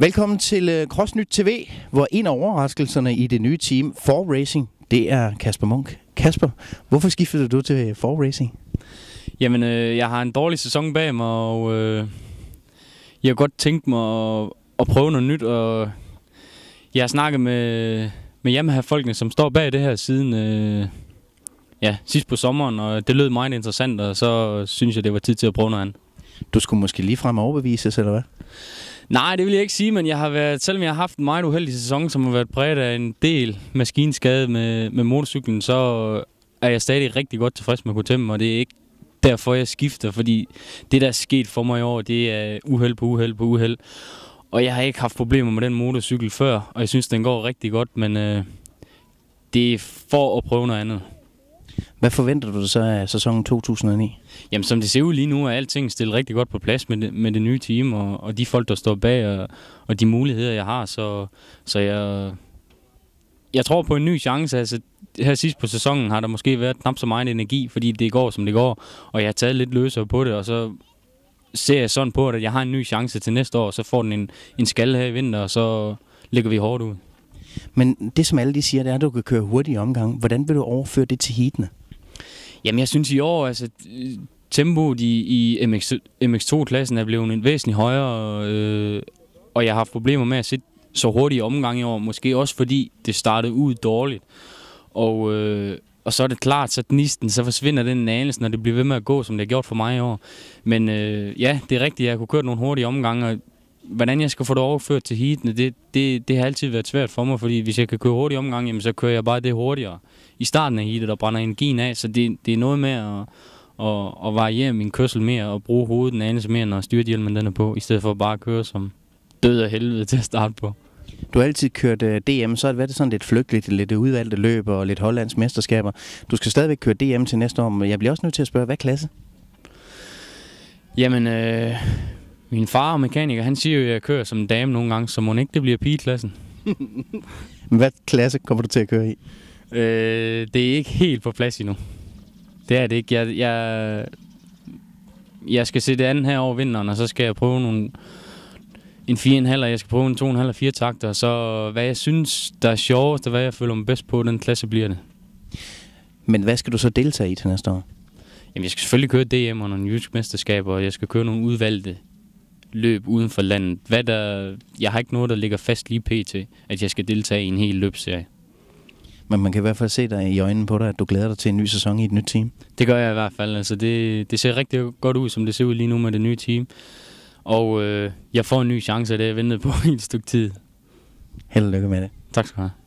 Velkommen til øh, Crossnyt TV, hvor en af overraskelserne i det nye team for Racing, det er Kasper Munk. Kasper, hvorfor skiftede du til øh, for Racing? Jamen, øh, jeg har en dårlig sæson bag mig, og øh, jeg har godt tænkt mig at, at prøve noget nyt, og jeg har snakket med, med Yamaha-folkene, som står bag det her siden øh, ja, sidst på sommeren, og det lød meget interessant, og så synes jeg, det var tid til at prøve noget andet. Du skulle måske lige frem overbevises, eller hvad? Nej, det vil jeg ikke sige, men jeg har været, selvom jeg har haft en meget uheldig sæson, som har været præget af en del maskinskade med, med motorcyklen, så er jeg stadig rigtig godt tilfreds med KTM, og det er ikke derfor, jeg skifter, fordi det, der er sket for mig i år, det er uheld på uheld på uheld. Og jeg har ikke haft problemer med den motorcykel før, og jeg synes, den går rigtig godt, men øh, det er for at prøve noget andet. Hvad forventer du så af sæsonen 2009? Jamen, som det ser ud lige nu, er alting stillet rigtig godt på plads med det, med det nye team, og, og de folk, der står bag, og, og de muligheder, jeg har. Så, så jeg, jeg tror på en ny chance. Altså, her sidst på sæsonen har der måske været knap så meget energi, fordi det går, som det går, og jeg har taget lidt løsere på det, og så ser jeg sådan på det, at jeg har en ny chance til næste år, så får den en, en skalle her i vinter, og så ligger vi hårdt ud. Men det, som alle de siger, det er, at du kan køre i omgang. Hvordan vil du overføre det til heatene? Jamen, jeg synes i år, altså tempoet i, i MX, MX2-klassen er blevet en væsentlig højere, øh, og jeg har haft problemer med at sætte så hurtige omgang i år, måske også fordi det startede ud dårligt. Og, øh, og så er det klart, så gnisten, så forsvinder den anelse, når det bliver ved med at gå, som det har gjort for mig i år. Men øh, ja, det er rigtigt, jeg kunne køre nogle hurtige omgange, og hvordan jeg skal få det overført til heatene, det, det, det har altid været svært for mig, fordi hvis jeg kan køre hurtigt omgang, jamen, så kører jeg bare det hurtigere i starten af heatet og brænder energien af, så det, det er noget med at, at, at variere min kørsel mere og bruge hovedet en anelse mere, når styrthjelmen den er på, i stedet for bare at køre som død af helvede til at starte på. Du har altid kørt øh, DM, så er det, det sådan lidt flygtigt, lidt udvalgte løb og lidt hollandsk mesterskaber. Du skal stadigvæk køre DM til næste år, men jeg bliver også nødt til at spørge, hvad klasse? Jamen, øh, min far og mekaniker, han siger jo, at jeg kører som en dame nogle gange, så må ikke det bliver pigeklassen. Hvad klasse kommer du til at køre i? Øh, det er ikke helt på plads endnu. Det er det ikke. Jeg, jeg, jeg skal se det andet her over vinteren, og så skal jeg prøve nogle, en 4,5, og jeg skal prøve en 2,5 og 4 takter. Så hvad jeg synes, der er sjovest, og hvad jeg føler mig bedst på, den klasse bliver det. Men hvad skal du så deltage i til næste år? Jamen, jeg skal selvfølgelig køre DM og nogle jysk mesterskaber, og jeg skal køre nogle udvalgte løb uden for landet. Hvad der, jeg har ikke noget, der ligger fast lige pt., at jeg skal deltage i en hel løbserie. Men man kan i hvert fald se dig i øjnene på dig, at du glæder dig til en ny sæson i et nyt team. Det gør jeg i hvert fald. Altså det, det ser rigtig godt ud, som det ser ud lige nu med det nye team. Og øh, jeg får en ny chance, det jeg ventet på i et stykke tid. Held og lykke med det. Tak skal du have.